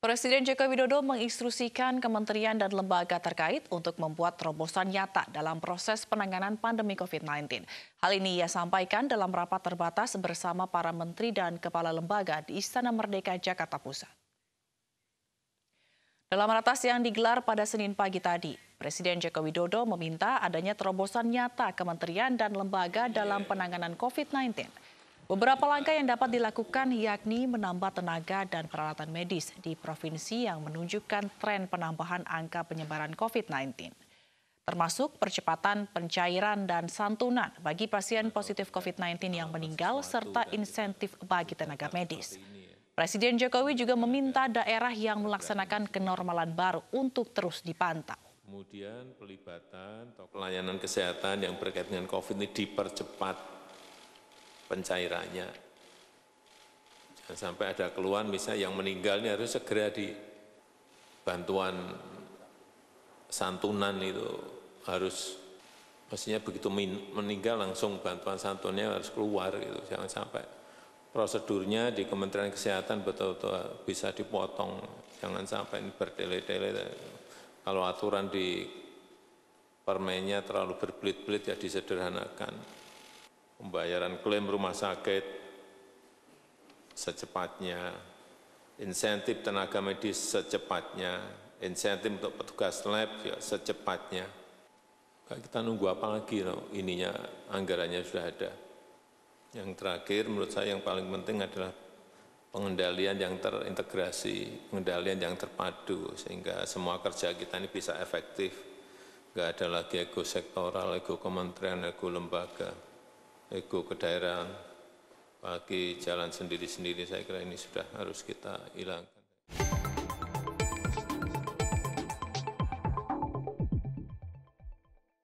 Presiden Joko Widodo menginstruksikan kementerian dan lembaga terkait untuk membuat terobosan nyata dalam proses penanganan pandemi COVID-19. Hal ini ia sampaikan dalam rapat terbatas bersama para menteri dan kepala lembaga di Istana Merdeka Jakarta Pusat. Dalam ratas yang digelar pada Senin pagi tadi, Presiden Joko Widodo meminta adanya terobosan nyata kementerian dan lembaga dalam penanganan COVID-19. Beberapa langkah yang dapat dilakukan yakni menambah tenaga dan peralatan medis di provinsi yang menunjukkan tren penambahan angka penyebaran COVID-19. Termasuk percepatan pencairan dan santunan bagi pasien positif COVID-19 yang meninggal serta insentif bagi tenaga medis. Presiden Jokowi juga meminta daerah yang melaksanakan kenormalan baru untuk terus dipantau. Kemudian pelibatan pelayanan kesehatan yang berkaitan dengan COVID ini dipercepat pencairannya. Jangan sampai ada keluhan misalnya yang meninggal ini harus segera di bantuan santunan itu harus maksudnya begitu meninggal langsung bantuan santunnya harus keluar gitu jangan sampai prosedurnya di Kementerian Kesehatan betul-betul bisa dipotong jangan sampai ini bertele-tele kalau aturan di permennya terlalu berbelit-belit ya disederhanakan pembayaran klaim rumah sakit secepatnya, insentif tenaga medis secepatnya, insentif untuk petugas lab ya secepatnya. Kita nunggu apa lagi loh, ininya anggarannya sudah ada. Yang terakhir menurut saya yang paling penting adalah pengendalian yang terintegrasi, pengendalian yang terpadu, sehingga semua kerja kita ini bisa efektif. Gak ada lagi ego sektoral, ego kementerian, ego lembaga ego ke daerah, pagi jalan sendiri-sendiri, saya kira ini sudah harus kita hilangkan.